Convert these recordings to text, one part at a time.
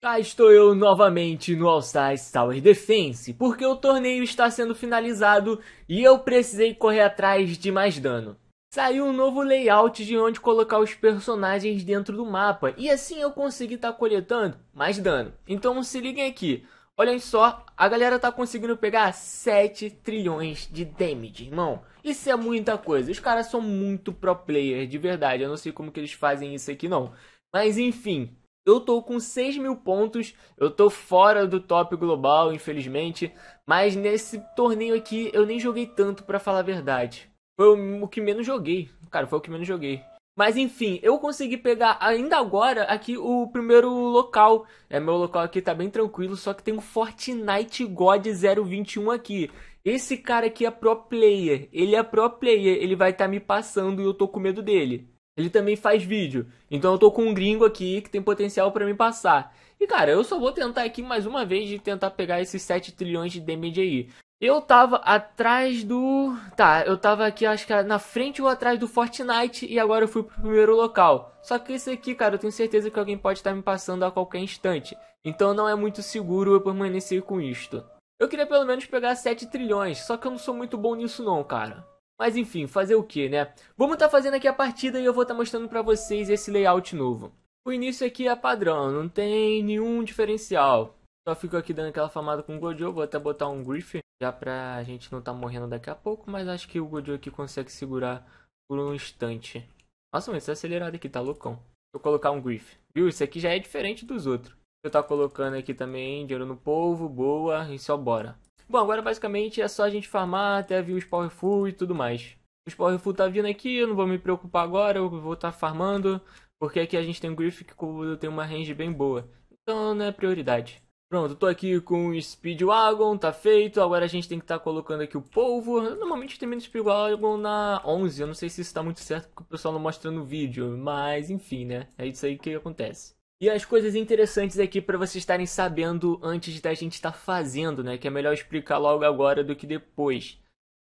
Cá estou eu novamente no All-Stars Tower Defense, porque o torneio está sendo finalizado e eu precisei correr atrás de mais dano. Saiu um novo layout de onde colocar os personagens dentro do mapa, e assim eu consegui estar tá coletando mais dano. Então se liguem aqui, olhem só, a galera tá conseguindo pegar 7 trilhões de damage, irmão. Isso é muita coisa, os caras são muito pro player, de verdade, eu não sei como que eles fazem isso aqui não. Mas enfim, eu tô com 6 mil pontos, eu tô fora do top global, infelizmente, mas nesse torneio aqui eu nem joguei tanto, para falar a verdade. Foi o que menos joguei, cara, foi o que menos joguei. Mas enfim, eu consegui pegar ainda agora aqui o primeiro local. É, meu local aqui tá bem tranquilo, só que tem um Fortnite God 021 aqui. Esse cara aqui é pro player, ele é pro player, ele vai estar tá me passando e eu tô com medo dele. Ele também faz vídeo. Então eu tô com um gringo aqui que tem potencial para me passar. E cara, eu só vou tentar aqui mais uma vez de tentar pegar esses 7 trilhões de aí. Eu tava atrás do. Tá, eu tava aqui, acho que na frente ou atrás do Fortnite e agora eu fui pro primeiro local. Só que esse aqui, cara, eu tenho certeza que alguém pode estar tá me passando a qualquer instante. Então não é muito seguro eu permanecer com isto. Eu queria pelo menos pegar 7 trilhões, só que eu não sou muito bom nisso não, cara. Mas enfim, fazer o que, né? Vamos estar tá fazendo aqui a partida e eu vou estar tá mostrando para vocês esse layout novo. O início aqui é padrão, não tem nenhum diferencial. Só fico aqui dando aquela famada com o Gojo, vou até botar um Griffin, já pra gente não estar tá morrendo daqui a pouco, mas acho que o Gojo aqui consegue segurar por um instante. Nossa, mas esse acelerado aqui tá loucão. Vou colocar um Griffin. Viu? Isso aqui já é diferente dos outros. Eu tá colocando aqui também dinheiro no povo, boa, e só bora. Bom, agora basicamente é só a gente farmar até vir os Powerful e tudo mais. Os Powerful tá vindo aqui, eu não vou me preocupar agora, eu vou estar tá farmando. Porque aqui a gente tem um Griff que tem uma range bem boa. Então não é prioridade. Pronto, tô aqui com o Speedwagon, tá feito. Agora a gente tem que estar tá colocando aqui o polvo. normalmente tem o Speedwagon na 11. Eu não sei se isso tá muito certo porque o pessoal não mostra no vídeo. Mas enfim, né? É isso aí que acontece. E as coisas interessantes aqui para vocês estarem sabendo antes da gente estar tá fazendo, né? Que é melhor explicar logo agora do que depois.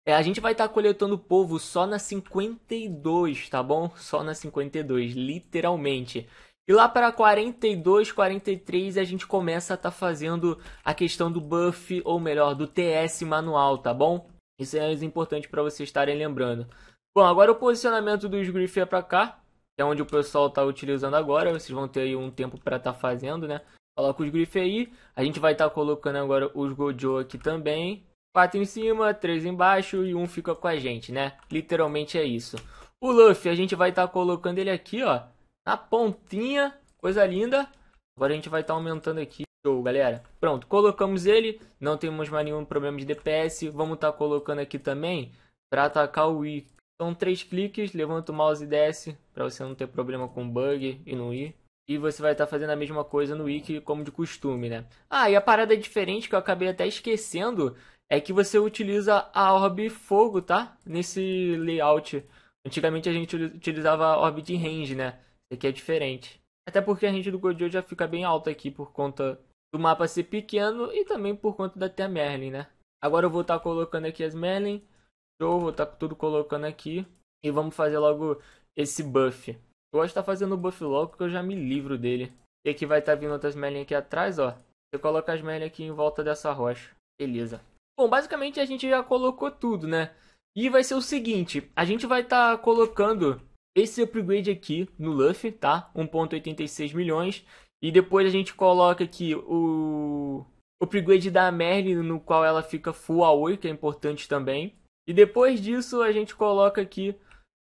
É, a gente vai estar tá coletando povo só na 52, tá bom? Só na 52, literalmente. E lá para 42, 43 a gente começa a estar tá fazendo a questão do buff, ou melhor, do TS manual, tá bom? Isso é importante para vocês estarem lembrando. Bom, agora o posicionamento dos Griffin é para cá, é onde o pessoal está utilizando agora. Vocês vão ter aí um tempo para estar tá fazendo, né? Coloca os grifes aí. A gente vai estar tá colocando agora os Gojo aqui também. Quatro em cima, três embaixo e um fica com a gente, né? Literalmente é isso. O Luffy, a gente vai estar tá colocando ele aqui, ó. Na pontinha. Coisa linda. Agora a gente vai estar tá aumentando aqui. Show, galera. Pronto, colocamos ele. Não temos mais nenhum problema de DPS. Vamos estar tá colocando aqui também para atacar o, I, são então, três cliques, levanta o mouse e desce, para você não ter problema com bug e não ir. E você vai estar tá fazendo a mesma coisa no wiki como de costume, né? Ah, e a parada diferente que eu acabei até esquecendo é que você utiliza a orb fogo, tá? Nesse layout. Antigamente a gente utilizava a orb de range, né? Isso aqui é diferente. Até porque a range do Gojo já fica bem alta aqui por conta do mapa ser pequeno e também por conta da ter Merlin, né? Agora eu vou estar tá colocando aqui as Merlin. Show, vou estar tá tudo colocando aqui. E vamos fazer logo esse buff. Eu gosto de estar tá fazendo o buff logo porque eu já me livro dele. E aqui vai estar tá vindo outras melinhas aqui atrás, ó. Você coloca as melinhas aqui em volta dessa rocha. Beleza. Bom, basicamente a gente já colocou tudo, né? E vai ser o seguinte, a gente vai estar tá colocando esse upgrade aqui no Luffy, tá? 1.86 milhões. E depois a gente coloca aqui o, o upgrade da Merlin, no qual ela fica full AOE, que é importante também. E depois disso a gente coloca aqui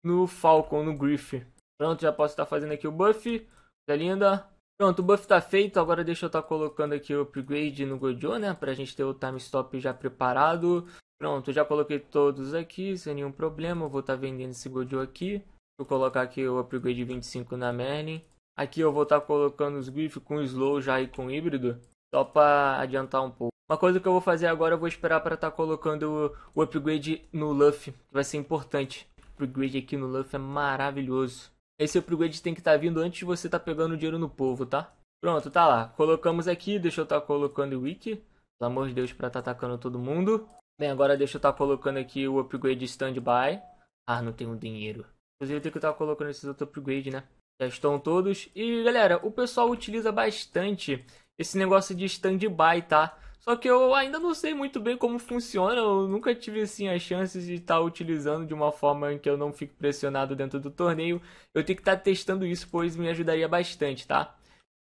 no Falcon, no Griff. Pronto, já posso estar fazendo aqui o buff. Tá linda. Pronto, o buff tá feito. Agora deixa eu estar colocando aqui o upgrade no Gojo, né? Pra gente ter o time stop já preparado. Pronto, já coloquei todos aqui, sem nenhum problema. vou estar vendendo esse Gojo aqui. Vou colocar aqui o upgrade 25 na Merlin. Aqui eu vou estar colocando os Griff com Slow já e com Híbrido. Só pra adiantar um pouco. Uma coisa que eu vou fazer agora, eu vou esperar para estar tá colocando o upgrade no Luffy, que vai ser importante. O upgrade aqui no Luffy é maravilhoso. Esse upgrade tem que estar tá vindo antes de você estar tá pegando dinheiro no povo, tá? Pronto, tá lá. Colocamos aqui, deixa eu estar tá colocando o wiki. Pelo amor de Deus, para estar tá atacando todo mundo. Bem, agora deixa eu estar tá colocando aqui o upgrade standby. Ah, não tenho dinheiro. Inclusive, eu tenho que estar colocando esses outros upgrades, né? Já estão todos. E, galera, o pessoal utiliza bastante esse negócio de stand-by, tá? Só que eu ainda não sei muito bem como funciona, eu nunca tive assim as chances de estar tá utilizando de uma forma em que eu não fique pressionado dentro do torneio. Eu tenho que estar tá testando isso, pois me ajudaria bastante, tá?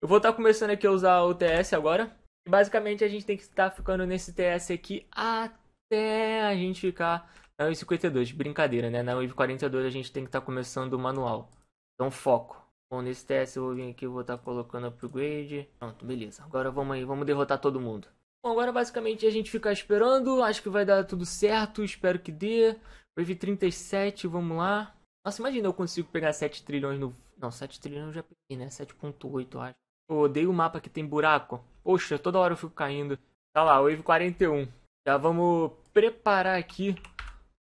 Eu vou estar tá começando aqui a usar o TS agora. E basicamente a gente tem que estar ficando nesse TS aqui até a gente ficar na Wave 52. Brincadeira, né? Na Wave 42 a gente tem que estar começando o manual. Então foco. Bom, nesse teste eu vou vir aqui, vou estar tá colocando upgrade. Pronto, beleza. Agora vamos aí, vamos derrotar todo mundo. Bom, agora basicamente a gente fica esperando. Acho que vai dar tudo certo, espero que dê. Wave 37, vamos lá. Nossa, imagina eu consigo pegar 7 trilhões no... Não, 7 trilhões eu já peguei, né? 7.8, acho. Eu odeio o mapa que tem buraco. Poxa, toda hora eu fico caindo. Tá lá, Wave 41. Já vamos preparar aqui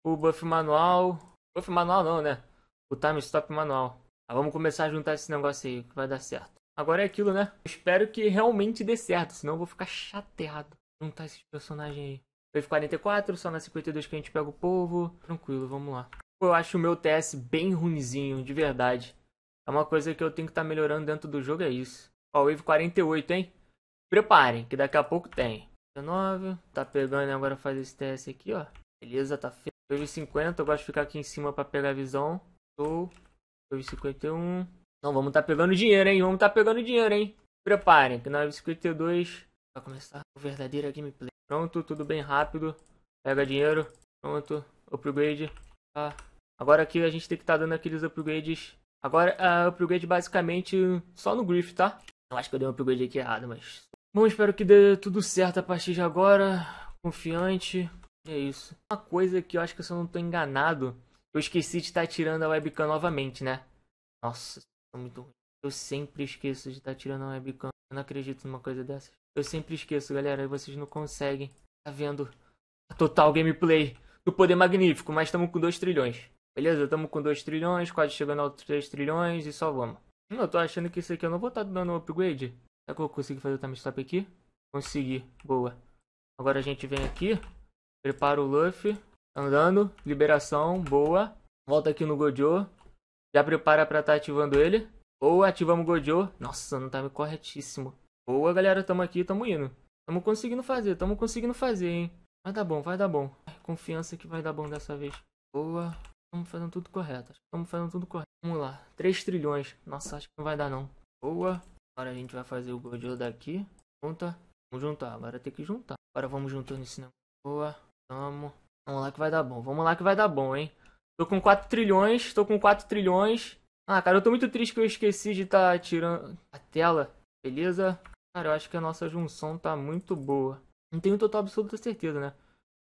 o buff manual. Buff manual não, né? O time stop manual. Ah, vamos começar a juntar esse negócio aí, que vai dar certo. Agora é aquilo, né? espero que realmente dê certo, senão eu vou ficar chateado juntar esses personagens aí. Wave 44, só na 52 que a gente pega o povo. Tranquilo, vamos lá. Eu acho o meu TS bem ruimzinho, de verdade. É uma coisa que eu tenho que estar tá melhorando dentro do jogo, é isso. Ó, Wave 48, hein? Preparem, que daqui a pouco tem. 19, tá pegando agora fazer esse TS aqui, ó. Beleza, tá feio. Wave 50, eu gosto de ficar aqui em cima pra pegar a visão. Sou. 9,51. Não, vamos tá pegando dinheiro, hein? Vamos tá pegando dinheiro, hein? Preparem, que 9,52 vai começar a verdadeira gameplay. Pronto, tudo bem rápido. Pega dinheiro. Pronto, upgrade. Ah, agora aqui a gente tem que estar tá dando aqueles upgrades. Agora, uh, upgrade basicamente só no Griff, tá? Eu acho que eu dei um upgrade aqui errado, mas... Bom, espero que dê tudo certo a partir de agora. Confiante. E é isso. Uma coisa que eu acho que se eu não tô enganado, eu esqueci de estar tirando a webcam novamente, né? Nossa, muito ruim. Eu sempre esqueço de estar tirando a webcam. Eu não acredito numa coisa dessa. Eu sempre esqueço, galera. E vocês não conseguem. Tá vendo a total gameplay do Poder Magnífico. Mas estamos com 2 trilhões. Beleza? Estamos com 2 trilhões, quase chegando aos 3 trilhões e só vamos. Hum, eu tô achando que isso aqui eu não vou estar tá dando upgrade. Será que eu consigo fazer o time stop aqui? Consegui. Boa. Agora a gente vem aqui. Prepara o Luffy. Andando. Liberação. Boa. Volta aqui no Gojo. Já prepara pra estar tá ativando ele. Ou ativamos o Gojo. Nossa, não tá corretíssimo. Boa, galera. Tamo aqui. Tamo indo. Tamo conseguindo fazer. Tamo conseguindo fazer, hein. Vai dar bom. Vai dar bom. Confiança que vai dar bom dessa vez. Boa. Estamos fazendo tudo correto. Estamos fazendo tudo correto. Vamos lá. 3 trilhões. Nossa, acho que não vai dar não. Boa. Agora a gente vai fazer o Gojo daqui. Junta. Vamos juntar. Agora tem que juntar. Agora vamos juntando esse negócio. Boa. Tamo. Vamos lá que vai dar bom. Vamos lá que vai dar bom, hein? Tô com 4 trilhões, tô com 4 trilhões. Ah, cara, eu tô muito triste que eu esqueci de tá tirando a tela. Beleza? Cara, eu acho que a nossa junção tá muito boa. Não tenho total absoluta certeza, né?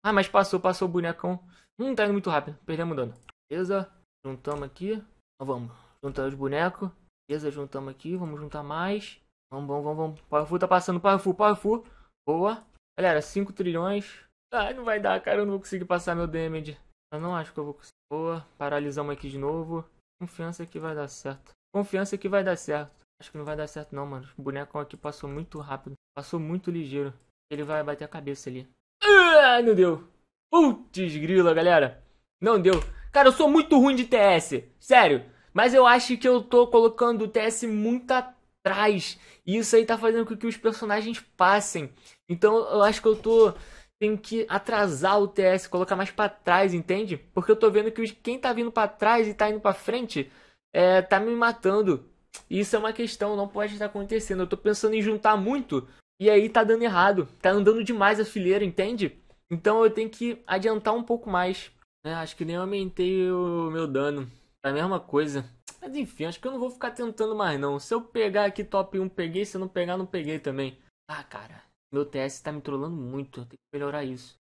Ah, mas passou, passou o bonecão. Hum, tá indo muito rápido. Perdemos dano. Beleza? Juntamos aqui. Então, vamos. Juntar os bonecos. Beleza, juntamos aqui. Vamos juntar mais. Vamos, vamos, vamos. vamos. Powerful tá passando. Powerful, Powerful. Boa. Galera, 5 trilhões. Ai, não vai dar, cara. Eu não vou conseguir passar meu damage. Eu não acho que eu vou conseguir. Boa. Paralisamos aqui de novo. Confiança que vai dar certo. Confiança que vai dar certo. Acho que não vai dar certo não, mano. O bonecão aqui passou muito rápido. Passou muito ligeiro. Ele vai bater a cabeça ali. Ah, não deu. Putz grila, galera. Não deu. Cara, eu sou muito ruim de TS. Sério. Mas eu acho que eu tô colocando o TS muito atrás. E isso aí tá fazendo com que os personagens passem. Então eu acho que eu tô tenho que atrasar o TS, colocar mais para trás, entende? Porque eu tô vendo que quem tá vindo para trás e tá indo para frente é, tá me matando. Isso é uma questão, não pode estar acontecendo. Eu tô pensando em juntar muito e aí tá dando errado. Tá andando demais a fileira, entende? Então eu tenho que adiantar um pouco mais. Né? Acho que nem aumentei o meu dano. É a mesma coisa. Mas enfim, acho que eu não vou ficar tentando mais não. Se eu pegar aqui top 1, peguei. Se eu não pegar, não peguei também. Ah, cara. Meu TS tá me trollando muito, eu tenho que melhorar isso.